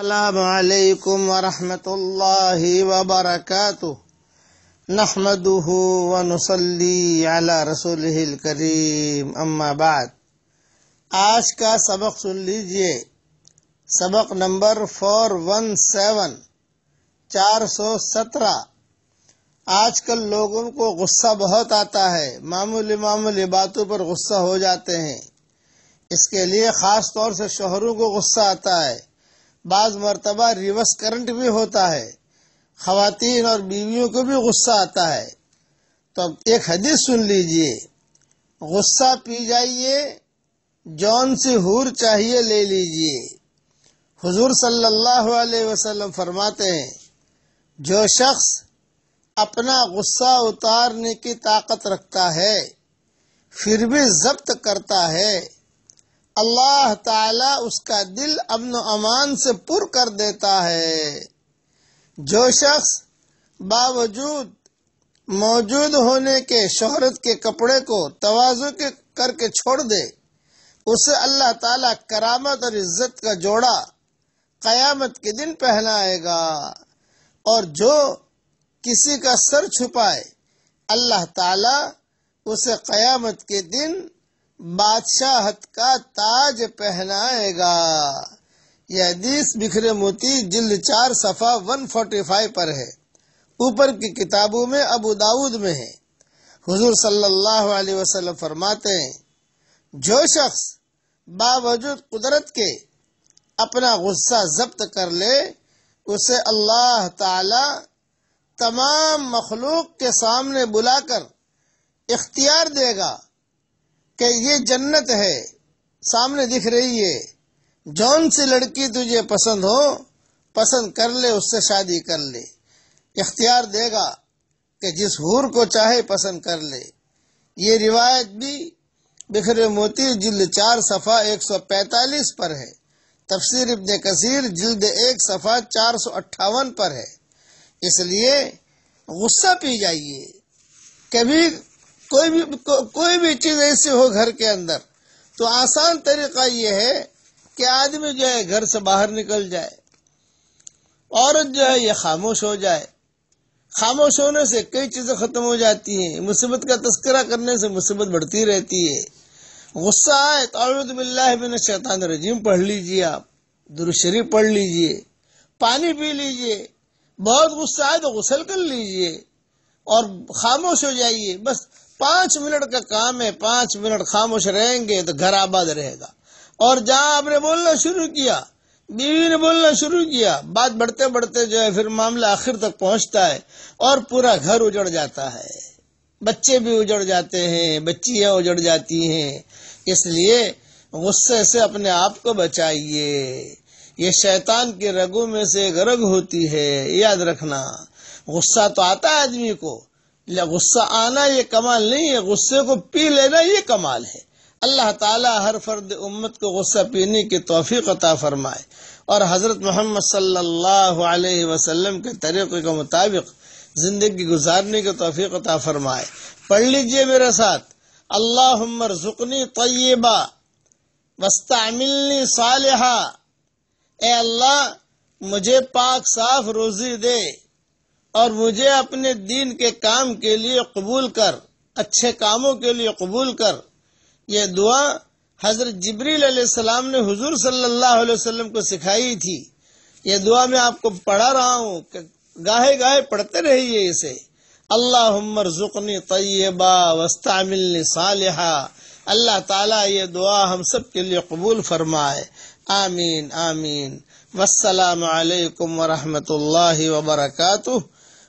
अल्लाम वरहमतुल्लाहि वबरकातु नहमदुहु व नसल्ली अला रसूलिहिल करीम अम्मा बाद आज का सबक सुन लीजिए सबक नंबर फोर वन सेवन चार सौ सत्रह आज कल लोगों को गुस्सा बहुत आता है मामूली मामूली बातों पर गुस्सा हो जाते हैं इसके लिए ख़ास तौर से शहरों को गुस्सा आता है बाज मरतबा रिवर्स करंट भी होता है खातिन और बीवियों को भी गुस्सा आता है तो अब एक हदीस सुन लीजिए गुस्सा पी जाइए जौन सी हूर चाहिए ले लीजिए हजूर सल्लल्लाहु फरमाते हैं जो शख्स अपना गुस्सा उतारने की ताकत रखता है फिर भी जब्त करता है अल्लाह ताला उसका दिल अमन अमान से पुर कर देता है जो शख्स बावजूद मौजूद होने के शोहरत के कपड़े को तवाजु के करके छोड़ दे उसे अल्लाह ताला करामत और इज्जत का जोड़ा कयामत के दिन पहनाएगा और जो किसी का सर छुपाए अल्लाह ताला उसे कयामत के दिन बादशाहत का ताज पहनाएगा यह हदीस बिखरे मोती जिल्द चार सफा वन फोर्टी फाइव पर है ऊपर की किताबों में अबू दाऊद में है हुजूर सल्लल्लाहु अलैहि वसल्लम फरमाते हैं जो शख्स बावजूद कुदरत के अपना गुस्सा जब्त कर ले उसे अल्लाह ताला तमाम मखलूक के सामने बुलाकर इख्तियार देगा कि ये जन्नत है सामने दिख रही है जौन सी लड़की तुझे पसंद हो पसंद कर ले उससे शादी कर ले इख्तियार देगा कि जिस हूर को चाहे पसंद कर ले ये रिवायत भी बिखरे मोती जिल्द चार सफ़ा 145 पर है तफसीर इबन कसीर जिल्द एक सफ़ा चार सौ अट्ठावन पर है इसलिए गुस्सा पी जाइए कभी कोई भी को, कोई भी चीज ऐसी हो घर के अंदर तो आसान तरीका यह है कि आदमी जो है घर से बाहर निकल जाए औरत जो है यह खामोश हो जाए खामोश होने से कई चीजें खत्म हो जाती हैं मुसीबत का तस्करा करने से मुसीबत बढ़ती रहती है गुस्सा आए तो बिल्लाबिन शैतान रजीम पढ़ लीजिए आप दुरुशरी पढ़ लीजिए पानी पी लीजिए बहुत गुस्सा आए तो गुसल कर लीजिए और खामोश हो जाइए बस पांच मिनट का काम है पांच मिनट खामोश रहेंगे तो घर आबाद रहेगा और जहां आपने बोलना शुरू किया बीवी ने बोलना शुरू किया बात बढ़ते बढ़ते जो है फिर मामला आखिर तक पहुंचता है और पूरा घर उजड़ जाता है बच्चे भी उजड़ जाते हैं बच्चियां उजड़ जाती हैं इसलिए गुस्से से अपने आप को बचाइए ये शैतान के रगों में से एक रग होती है याद रखना गुस्सा तो आता है आदमी को या गुस्सा आना ये कमाल नहीं है गुस्से को पी लेना ये कमाल है अल्लाह ताला हर फर्द उम्मत को गुस्सा पीने की तोफ़ी अता फरमाए और हज़रत मोहम्मद सल्लल्लाहु अलैहि वसल्लम के तरीक़े के मुताबिक ज़िंदगी गुजारने की तोफ़ी अता फरमाए पढ़ लीजिए मेरे साथ अल्लाह मरजुकनी तय्यबा वस्तामिलनी सालहा ए अल्लाह मुझे पाक साफ रोज़ी दे और मुझे अपने दीन के काम के लिए कबूल कर अच्छे कामों के लिए कबूल कर यह दुआ हजरत जबरील सलाम ने हुजूर सल्लल्लाहु अलैहि वसल्लम को सिखाई थी यह दुआ मैं आपको पढ़ा रहा हूँ गाहे गाहे पढ़ते रहिए इसे अल्लाह जुकनी तय्यबा वस्तामिलनी सालिहा अल्लाह ताला ये दुआ हम सब के लिए कबूल फरमाए आमीन आमीन वसलाम अलैकुम वरहमतुल्लाहि वबरकातुह